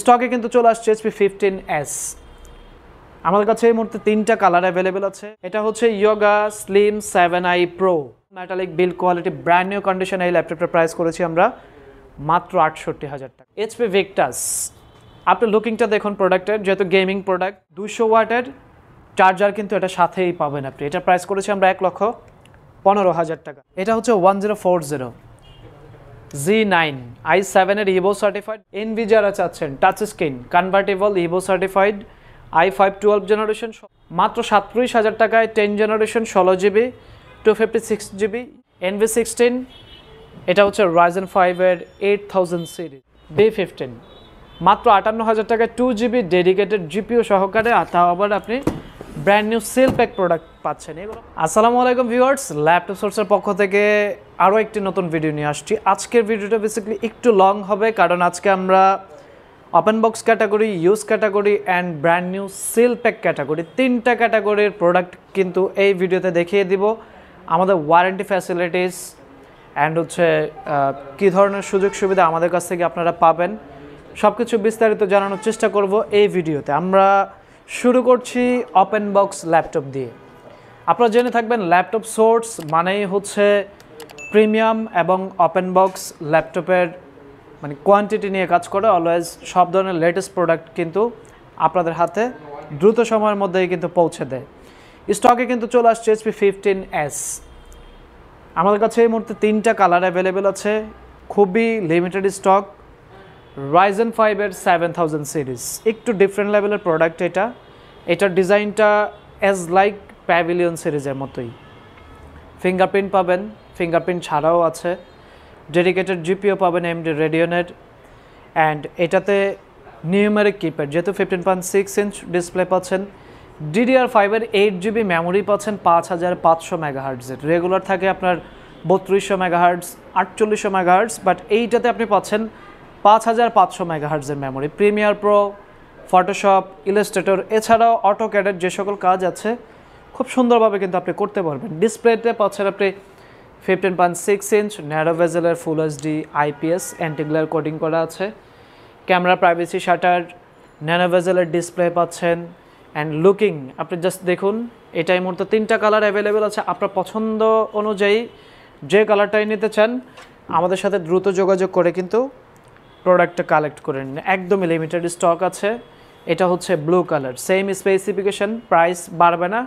স্টকে কিন্তু চলে আসছে এইচপি ফিফটিন এস আমাদের কাছে এই মুহূর্তে তিনটা কালার অ্যাভেলেবেল আছে এটা হচ্ছে Yoga slim seven I pro metallic build quality brand new condition এই ল্যাপটপটা প্রাইস করেছি আমরা মাত্র আটষট্টি হাজার টাকা এইচপি ভিক্টাস আপনি লুকিংটা দেখুন প্রোডাক্টের যেহেতু গেমিং প্রোডাক্ট দুশো ওয়াটের চার্জার কিন্তু এটা সাথেই পাবেন আপনি এটা প্রাইস করেছি আমরা এক লক্ষ পনেরো হাজার টাকা এটা হচ্ছে one zero four zero G nine I সেভেনের ইভো সার্টিফাইড এনভি যারা চাচ্ছেন touch screen convertible Evo certified I five twelve generation মাত্র সাতত্রিশ হাজার টাকায় টেন জেনারেশন ষোলো GB two fifty six GB Envy sixteen এটা হচ্ছে রাইজেন ফাইভের eight thousand series D fifteen মাত্র আটান্ন হাজার টাকায় টু জিবি ডেডিকেটেড জিপিও সহকারে আর তাও আবার আপনি brand new seal pack product পাচ্ছেন এগুলো আসসালামু আলাইকুম ভিউয়ার্স ল্যাপটপ সোর্সের পক্ষ থেকে আরও একটি নতুন ভিডিও নিয়ে আসছি আজকের ভিডিওটা বেসিক্যালি একটু লং হবে কারণ আজকে আমরা open box category use category and brand new seal pack category তিনটা ক্যাটাগরির প্রোডাক্ট কিন্তু এই ভিডিওতে দেখিয়ে দিব আমাদের ওয়ারেন্টি ফ্যাসিলিটিস অ্যান্ড হচ্ছে কী ধরনের সুযোগ সুবিধা আমাদের কাছ থেকে আপনারা পাবেন সব কিছু বিস্তারিত জানানোর চেষ্টা করব এই ভিডিওতে আমরা শুরু করছি ওপেন বক্স ল্যাপটপ দিয়ে আপনারা জেনে থাকবেন ল্যাপটপ সোর্স মানেই হচ্ছে প্রিমিয়াম এবং ওপেন বক্স ল্যাপটপের মানে কোয়ান্টিটি নিয়ে কাজ করে অলওয়েজ সব ধরনের লেটেস্ট প্রোডাক্ট কিন্তু আপনাদের হাতে দ্রুত সময়ের মধ্যেই কিন্তু পৌঁছে দেয় স্টকে কিন্তু চলে আসছে এইচপি ফিফটিন এস আমাদের কাছে এই মুহূর্তে তিনটা কালার অ্যাভেলেবেল আছে খুবই লিমিটেড স্টক রাইজেন ফাইভের সেভেন থাউজেন্ড সিরিজ একটু ডিফারেন্ট লেভেলের প্রোডাক্ট এটা এটার ডিজাইনটা অ্যাজ লাইক প্যাভিলিয়ন সিরিজের মতোই ফিঙ্গারপ্রিন্ট পাবেন ফিঙ্গারপ্রিন্ট ছাড়াও আছে ডেডিকেটেড জিপিও পাবেন এম ডি রেডিওনেট অ্যান্ড এটাতে নিউমেরিক কিপ্যাড যেহেতু fifteen point six inch display পাচ্ছেন ডিডিআর ফাইভের এইট জিবি মেমোরি পাচ্ছেন পাঁচ হাজার পাঁচশো মেগাহার্টসের রেগুলার থাকে আপনার বত্রিশশো মেগাহার্টস আটচল্লিশশো মেগাহার্টস বাট এইটাতে আপনি পাচ্ছেন পাঁচ হাজার পাঁচশো মেগাহার্জের memory Premiere Pro Photoshop Illustrator এছাড়াও অটো ক্যাডের যে সকল কাজ আছে খুব সুন্দরভাবে কিন্তু আপনি করতে পারবেন ডিসপ্লেতে পাচ্ছেন আপনি fifteen point six inch narrow ভেজেলের full HD IPS antiglare coating করা আছে ক্যামেরা প্রাইভেসি শাটার ন্যানো ভেজেলের ডিসপ্লে পাচ্ছেন অ্যান্ড লুকিং আপনি জাস্ট দেখুন এটা এই মুহূর্তে তিনটা কালার অ্যাভেলেবেল আছে আপনার পছন্দ অনুযায়ী যে কালারটাই নিতে চান আমাদের সাথে দ্রুত যোগাযোগ করে কিন্তু প্রোডাক্টটা কালেক্ট করে নিন একদমই লিমিটেড স্টক আছে এটা হচ্ছে blue colour same specification price বাড়বে না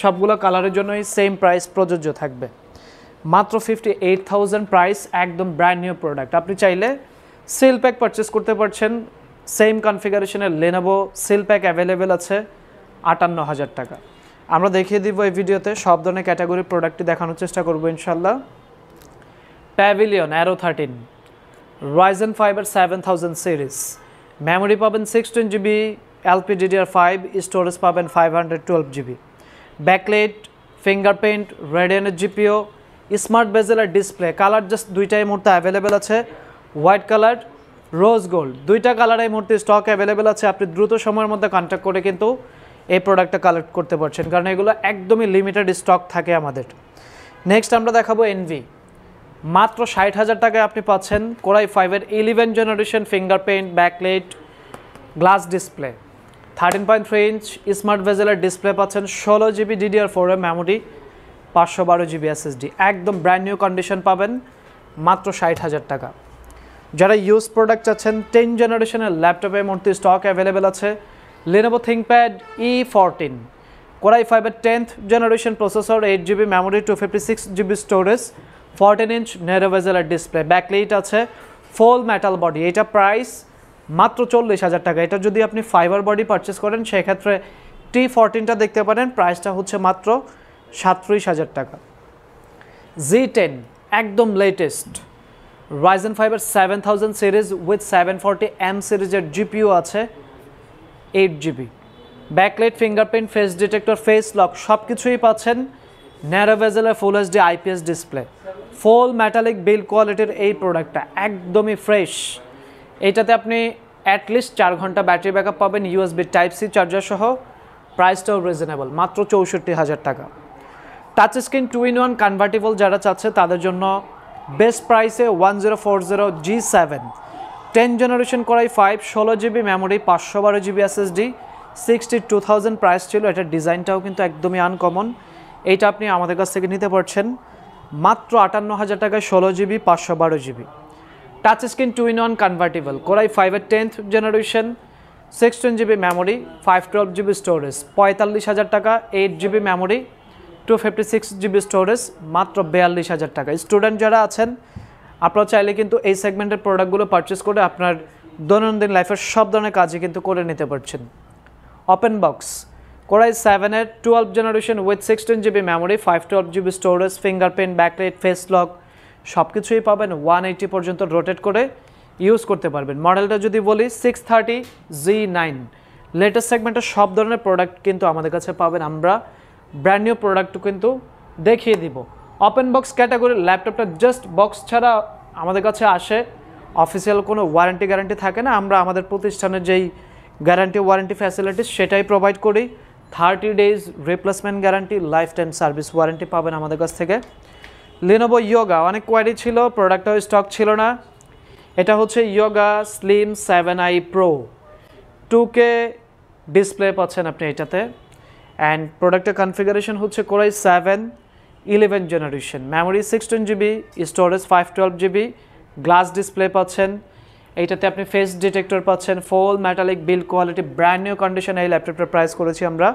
সবগুলো কালারের জন্যই সেম প্রাইস প্রযোজ্য থাকবে মাত্র ফিফটি এইট থাউজেন্ড প্রাইস একদম ব্র্যান্ড নিউ প্রোডাক্ট আপনি চাইলে সিল প্যাক পারচেস করতে পারছেন সেম কনফিগারেশনের লেনাবো সিল প্যাক অ্যাভেলেবেল আছে আটান্ন হাজার টাকা আমরা দেখিয়ে দিব এই ভিডিওতে সব ধরনের ক্যাটাগরির প্রোডাক্টটি দেখানোর চেষ্টা করবো ইনশাল্লাহ Pavilion Aero thirteen Ryzen 5 seven thousand series memory পাবেন sixteen GB LPDDR five storage পাবেন five hundred twelve GB backlit fingerprint রেডিয়ানের জিপিও স্মার্ট আর ডিসপ্লে কালার জাস্ট দুইটাই মুহূর্তে অ্যাভেলেবেল আছে হোয়াইট কালার রোজ গোল্ড দুইটা কালারের এই মুহূর্তে স্টক অ্যাভেলেবেল আছে আপনি দ্রুত সময়ের মধ্যে কন্ট্যাক্ট করে কিন্তু এই প্রোডাক্টটা কালেক্ট করতে পারছেন কারণ এগুলো একদমই লিমিটেড স্টক থাকে আমাদের নেক্সট আমরা দেখাবো এনভি মাত্র ষাট হাজার টাকায় আপনি পাচ্ছেন কোরাই ফাইভের eleven generation fingerprint backlit glass display thirteen point three inch smart ভেজেলের ডিসপ্লে পাচ্ছেন ষোলো জিবি ডিডিআর ফোর মেমোরি পাঁচশো বারো জিবি এসএসডি একদম ব্র্যান্ড নিউ কন্ডিশন পাবেন মাত্র ষাট হাজার টাকা যারা ইউজ প্রোডাক্ট চাচ্ছেন টেন জেনারেশনের ল্যাপটপে মূর্তি স্টক অ্যাভেলেবেল আছে Lenovo ThinkPad E fourteen Core i ফাইভের tenth generation processor eight GB memory two fifty six GB storage fourteen inch narrow ভেজেলার ডিসপ্লে ব্যাকলেট আছে ফোল মেটাল বডি এটা প্রাইস মাত্র চল্লিশ হাজার টাকা এটা যদি আপনি ফাইবার বডি পারচেস করেন সেক্ষেত্রে টি ফোরটিনটা দেখতে পারেন প্রাইসটা হচ্ছে মাত্র সাতত্রিশ হাজার টাকা জি টেন একদম লেটেস্ট রাইজেন ফাইবার seven thousand series with seven forty M সিরিজের জিপিও আছে eight GB backlit fingerprint face detector face lock সব কিছুই পাচ্ছেন ন্যারোভেজেলের full HD IPS display full metallic build কোয়ালিটির এই প্রোডাক্টটা একদমই ফ্রেশ এটাতে আপনি অ্যাটলিস্ট চার ঘন্টা ব্যাটারি ব্যাকআপ পাবেন ইউএসবি টাইপ সি চার্জার সহ প্রাইসটাও রিজনেবল মাত্র চৌষট্টি হাজার টাকা touch screen two in one convertible যারা চাচ্ছে তাদের জন্য বেস্ট প্রাইসে one zero four zero G seven ten generation Core i five ষোলো জিবি মেমোরি পাঁচশো বারো GB SSD sixty two thousand price ছিল এটার ডিজাইনটাও কিন্তু একদমই আনকমন এইটা আপনি আমাদের কাছ থেকে নিতে পারছেন মাত্র আটান্ন হাজার টাকায় ষোলো জিবি পাঁচশো বারো GB touch screen two in one convertible Core i ফাইভের tenth generation six ten GB memory five twelve GB storage পঁয়তাল্লিশ হাজার টাকা eight GB memory two fifty six GB storage মাত্র বিয়াল্লিশ হাজার টাকা স্টুডেন্ট যারা আছেন আপনারা চাইলে কিন্তু এই সেগমেন্টের প্রোডাক্টগুলো পারচেস করে আপনার দৈনন্দিন লাইফের সব ধরনের কাজই কিন্তু করে নিতে পারছেন ওপেন বক্স কোরাই এর twelve generation with sixteen GB memory five twelve GB storage fingerprint backlight face lock সব কিছুই পাবেন ওয়ান এইটি পর্যন্ত রোটেট করে ইউজ করতে পারবেন মডেলটা যদি বলি six thirty G nine latest সেগমেন্টের সব ধরনের প্রোডাক্ট কিন্তু আমাদের কাছে পাবেন আমরা ব্র্যান্ড নিউ প্রোডাক্ট কিন্তু দেখিয়ে দিব ওপেন বক্স ক্যাটাগরি ল্যাপটপটা জাস্ট বক্স ছাড়া আমাদের কাছে আসে অফিসিয়াল কোনো ওয়ারেন্টি গ্যারান্টি থাকে না আমরা আমাদের প্রতিষ্ঠানের যেই গ্যারান্টি ওয়ারেন্টি ফ্যাসিলিটিস সেটাই প্রোভাইড করি thirty days replacement guarantee lifetime service warranty পাবেন আমাদের কাছ থেকে লিনোভো ইয়োগা অনেক কোয়ারি ছিল প্রোডাক্টটাও স্টক ছিল না এটা হচ্ছে Yoga slim seven I pro two K display পাচ্ছেন আপনি এটাতে অ্যান্ড প্রোডাক্টের কনফিগারেশন হচ্ছে Core i seven eleven generation memory sixteen GB storage five twelve GB glass display পাচ্ছেন এইটাতে আপনি ফেস ডিটেক্টর পাচ্ছেন full metallic build quality brand new condition এই ল্যাপটপটা প্রাইস করেছি আমরা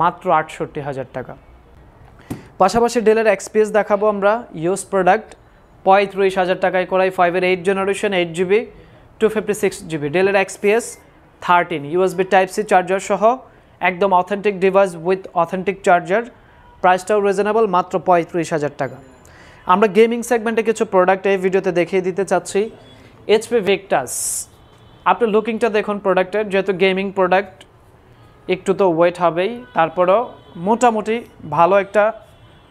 মাত্র আটষট্টি হাজার টাকা পাশাপাশি ডেলের এক্সপিএস দেখাবো আমরা ইউজ প্রোডাক্ট পঁয়ত্রিশ হাজার টাকায় করাই ফাইভের eight generation eight GB two fifty six GB ডেলের XPS thirteen USB type C charger সহ একদম authentic device with authentic charger প্রাইসটাও রিজনেবল মাত্র পঁয়ত্রিশ হাজার টাকা আমরা গেমিং সেগমেন্টে কিছু প্রোডাক্ট এই ভিডিওতে দেখিয়ে দিতে চাচ্ছি HP Victus আপনি লুকিংটা দেখুন প্রোডাক্টের যেহেতু গেমিং প্রোডাক্ট একটু তো ওয়েট হবেই তারপরও মোটামুটি ভালো একটা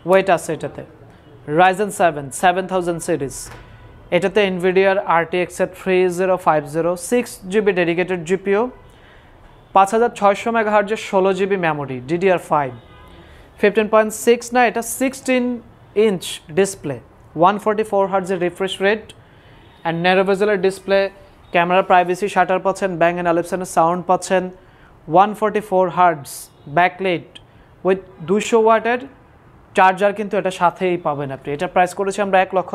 ওয়েট আছে এটাতে Ryzen seven seven thousand series এটাতে ইনভিডিয়ার এক্সেট three zero five zero six GB dedicated GPU পাঁচ হাজার ছয়শো মেগাহার্জে ষোলো GB memory DDR five fifteen point six না এটা sixteen inch display one forty four হার্জের রিফ্রেশ রেট অ্যান্ড ন্যারোভেজেলের ডিসপ্লে ক্যামেরার প্রাইভেসি শাটার পাচ্ছেন ব্যাং অ্যান্ড অ্যালেপসানের সাউন্ড পাচ্ছেন one forty four hertz backlit with দুশো ওয়াটের চার্জার কিন্তু এটা সাথেই পাবেন আপনি এটা প্রাইস করেছি আমরা এক লক্ষ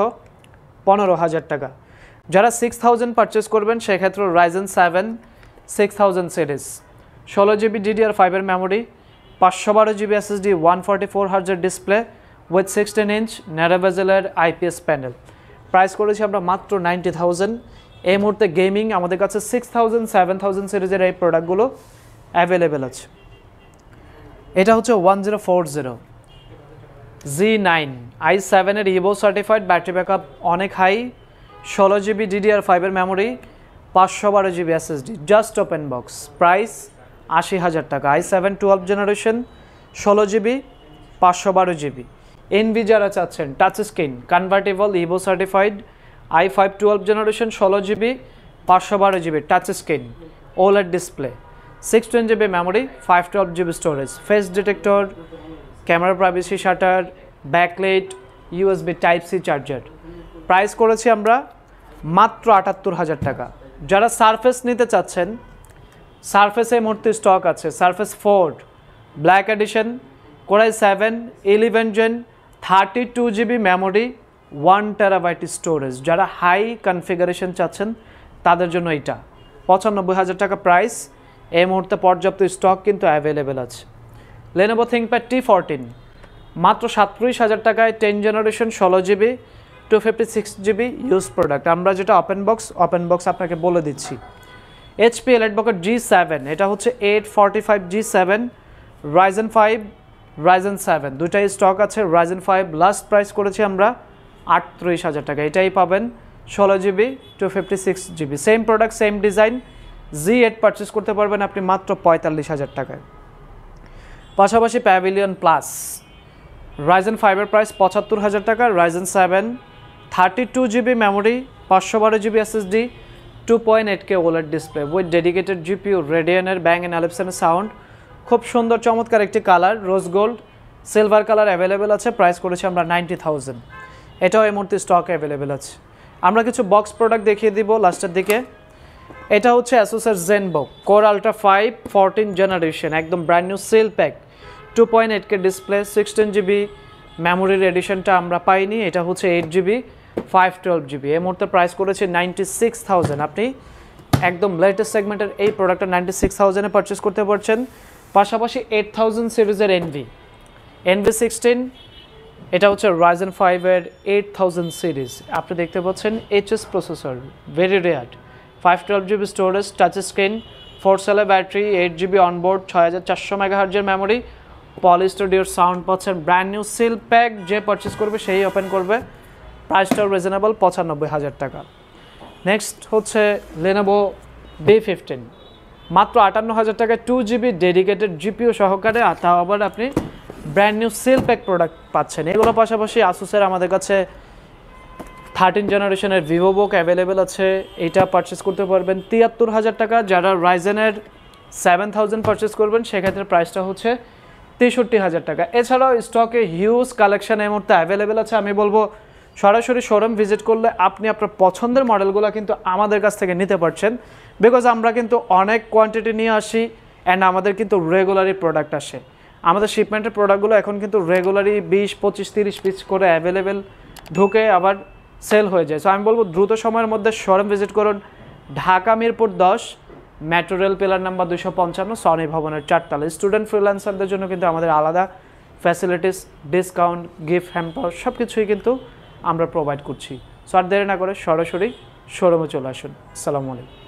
পনেরো হাজার টাকা যারা সিক্স থাউজেন্ড পারচেস করবেন সেক্ষেত্রে Ryzen seven six thousand series ষোলো জিবি ডিডিআর ফাইভের মেমোরি পাঁচশো বারো GB SSD one forty four হার্জের ডিসপ্লে উইথ সিক্সটিন ইঞ্চ ন্যারোভেজেলের আইপিএস প্যানেল প্রাইস করেছি আমরা মাত্র নাইনটি থাউজেন্ড এই মুহূর্তে গেমিং আমাদের কাছে সিক্স থাউজেন্ড সেভেন থাউজেন্ড সিরিজের এই প্রোডাক্টগুলো অ্যাভেলেবেল আছে এটা হচ্ছে one zero four zero G nine I সেভেনের Evo certified battery back up অনেক হাই ষোলো জিবি ডিডিআর ফাইভের মেমোরি পাঁচশো বারো GB SSD just open box price আশি হাজার টাকা আই সেভেন টুয়েলভ জেনারেশন ষোলো জিবি পাঁচশো বারো জিবি এনভি যারা চাচ্ছেন touch screen convertible Evo certified I five twelve generation ষোলো জিবি পাঁচশো বারো GB touch screen OLED display six ten GB memory five twelve GB storage face detector camera privacy shutter backlit USB type C charger price করেছি আমরা মাত্র আটাত্তর হাজার টাকা যারা সারফেস নিতে চাচ্ছেন সারফেসে মূর্তি স্টক আছে Surface four black edition core i seven eleven gen thirty two GB memory one terabyte storage যারা হাই কনফিগারেশন চাচ্ছেন তাদের জন্য এটা পঁচানব্বই হাজার টাকা প্রাইস এই মুহূর্তে পর্যাপ্ত স্টক কিন্তু অ্যাভেলেবেল আছে লেনোভো থিঙ্কপ্যাড টি ফোরটিন মাত্র সাতত্রিশ হাজার টাকায় টেন জেনারেশন ষোলো GB two fifty six GB use product আমরা যেটা ওপেন বক্স ওপেন বক্স আপনাকে বলে দিচ্ছি HP EliteBook G seven এটা হচ্ছে eight forty five G seven Ryzen five Ryzen seven দুইটাই স্টক আছে রাইজেন ফাইভ লাস্ট প্রাইস করেছি আমরা আটত্রিশ হাজার টাকা এটাই পাবেন ষোলো GB two fifty six GB same product same design G এড পারচেস করতে পারবেন আপনি মাত্র পঁয়তাল্লিশ হাজার টাকায় পাশাপাশি প্যাভিলিয়ন প্লাস রাইজেন ফাইভের প্রাইস পঁচাত্তর হাজার টাকা Ryzen seven thirty two GB memory পাঁচশো বারো GB SSD two point eight K OLED display with dedicated GPU রেডিয়ানের ব্যাং অ্যান্ড অ্যালেপসনের সাউন্ড খুব সুন্দর চমৎকার একটি colour rose gold silver colour available আছে প্রাইস করেছি আমরা নাইনটি থাউজেন্ড এটাও এই মুহূর্তে স্টক অ্যাভেলেবেল আছে আমরা কিছু বক্স প্রোডাক্ট দেখিয়ে দিব লাস্টের দিকে এটা হচ্ছে অ্যাসোসের Zenbook core ultra five fourteen generation একদম brand new seal pack two point eight K display sixteen GB মেমোরির এডিশনটা আমরা পাইনি এটা হচ্ছে eight GB five twelve GB এই মুহূর্তে প্রাইস করেছে নাইনটি সিক্স থাউজেন্ড আপনি একদম লেটেস্ট সেগমেন্টের এই প্রোডাক্টটা নাইনটি সিক্স থাউজেন্ডে পারচেস করতে পারছেন পাশাপাশি এইট থাউজেন্ড সিরিজের এনভি এনভি সিক্সটিন এটা হচ্ছে রাইজেন ফাইভের এইট থাউজেন্ড সিরিজ আপনি দেখতে পাচ্ছেন HS processor very rare five twelve GB storage touch screen four সেলে ব্যাটারি এইট জিবি অনবোর্ড ছয় হাজার চারশো মেগাহার্জের মেমোরি পল স্টুডিওর সাউন্ড পাচ্ছেন ব্র্যান্ড নিউ সিল প্যাক যে পারচেস করবে সেই ওপেন করবে প্রাইসটাও রিজনেবল পঁচানব্বই হাজার টাকা নেক্সট হচ্ছে লেনোভো বি ফিফটিন মাত্র আটান্ন হাজার টাকায় টু জিবি ডেডিকেটেড জিপিও সহকারে তাও আবার আপনি brand new seal pack product পাচ্ছেন এগুলো পাশাপাশি আসুসের আমাদের কাছে থার্টিন জেনারেশনের ভিভো বুক অ্যাভেলেবেল আছে এটা পারচেস করতে পারবেন তিয়াত্তর হাজার টাকা যারা রাইজেনের সেভেন থাউজেন্ড পারচেস করবেন সেক্ষেত্রে প্রাইসটা হচ্ছে তেষট্টি হাজার টাকা এছাড়াও স্টকে হিউজ কালেকশান এই মুহূর্তে অ্যাভেলেবেল আছে আমি বলবো সরাসরি শোরুম ভিজিট করলে আপনি আপনার পছন্দের মডেলগুলো কিন্তু আমাদের কাছ থেকে নিতে পারছেন বিকজ আমরা কিন্তু অনেক কোয়ান্টিটি নিয়ে আসি অ্যান্ড আমাদের কিন্তু রেগুলারি প্রোডাক্ট আসে আমাদের শিপমেন্টের প্রোডাক্টগুলো এখন কিন্তু রেগুলারি বিশ পঁচিশ তিরিশ পিস করে অ্যাভেলেবেল ঢুকে আবার সেল হয়ে যায় সো আমি বলবো দ্রুত সময়ের মধ্যে শোরুম ভিজিট করুন ঢাকা মিরপুর দশ মেট্রো রেল পিলার নাম্বার দুশো পঞ্চান্ন সনি ভবনের চারতলা স্টুডেন্ট ফ্রিল্যান্সারদের জন্য কিন্তু আমাদের আলাদা ফ্যাসিলিটিস ডিসকাউন্ট গিফট হ্যাম্পার সব কিছুই কিন্তু আমরা প্রোভাইড করছি আর দেরি না করে সরাসরি শোরুমে চলে আসুন আসসালামু আলাইকুম